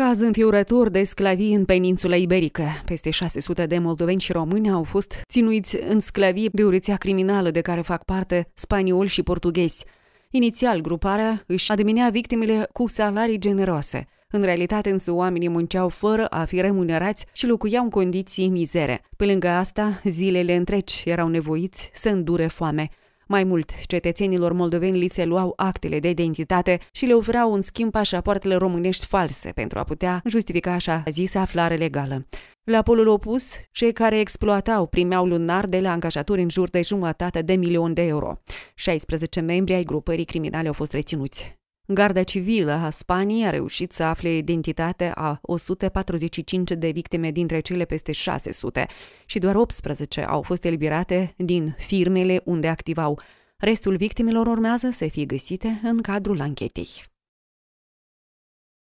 Caz înfiurător de sclavii în peninsula iberică. Peste 600 de moldoveni și români au fost ținuiți în sclavii de urețea criminală de care fac parte spanioli și portughezi. Inițial, gruparea își adminea victimele cu salarii generoase. În realitate însă oamenii munceau fără a fi remunerați și locuiau în condiții mizere. Pe lângă asta, zilele întregi erau nevoiți să îndure foame. Mai mult, cetățenilor moldoveni li se luau actele de identitate și le oferau în schimb pașapoartele românești false pentru a putea justifica așa zisa aflare legală. La polul opus, cei care exploatau primeau lunar de la angajatori în jur de jumătate de milion de euro. 16 membri ai grupării criminale au fost reținuți. Garda civilă a Spaniei a reușit să afle identitatea a 145 de victime dintre cele peste 600 și doar 18 au fost eliberate din firmele unde activau. Restul victimelor urmează să fie găsite în cadrul anchetei.